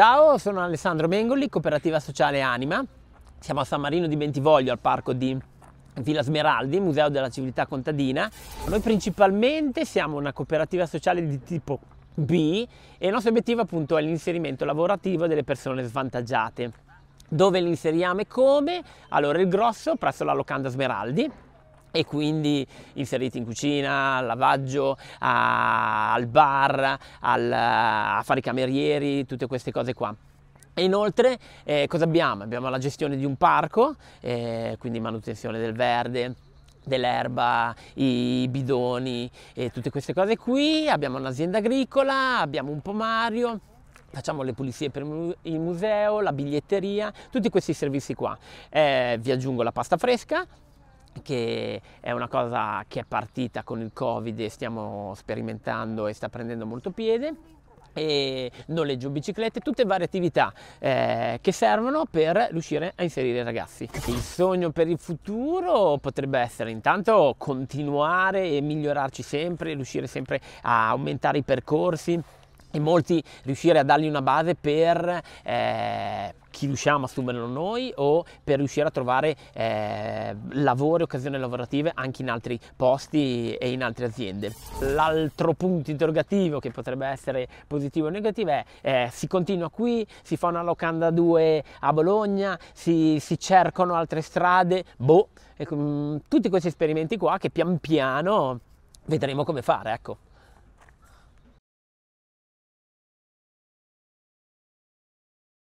Ciao, sono Alessandro Mengoli, cooperativa sociale Anima. Siamo a San Marino di Bentivoglio al parco di Villa Smeraldi, Museo della Civiltà Contadina. Noi principalmente siamo una cooperativa sociale di tipo B e il nostro obiettivo appunto è l'inserimento lavorativo delle persone svantaggiate. Dove li inseriamo e come? Allora il grosso presso la locanda Smeraldi e quindi inseriti in cucina, al lavaggio, a, al bar, al, a fare i camerieri, tutte queste cose qua. E inoltre eh, cosa abbiamo? Abbiamo la gestione di un parco, eh, quindi manutenzione del verde, dell'erba, i bidoni e tutte queste cose qui, abbiamo un'azienda agricola, abbiamo un pomario, facciamo le pulizie per il museo, la biglietteria, tutti questi servizi qua. Eh, vi aggiungo la pasta fresca, che è una cosa che è partita con il Covid e stiamo sperimentando e sta prendendo molto piede e noleggio biciclette, tutte varie attività eh, che servono per riuscire a inserire i ragazzi. Il sogno per il futuro potrebbe essere intanto continuare e migliorarci sempre, riuscire sempre a aumentare i percorsi, e molti riuscire a dargli una base per eh, chi riusciamo a assumerlo noi o per riuscire a trovare eh, lavoro occasioni lavorative anche in altri posti e in altre aziende. L'altro punto interrogativo che potrebbe essere positivo o negativo è eh, si continua qui, si fa una locanda 2 a Bologna, si, si cercano altre strade, boh, e, ecco, mm, tutti questi esperimenti qua che pian piano vedremo come fare, ecco.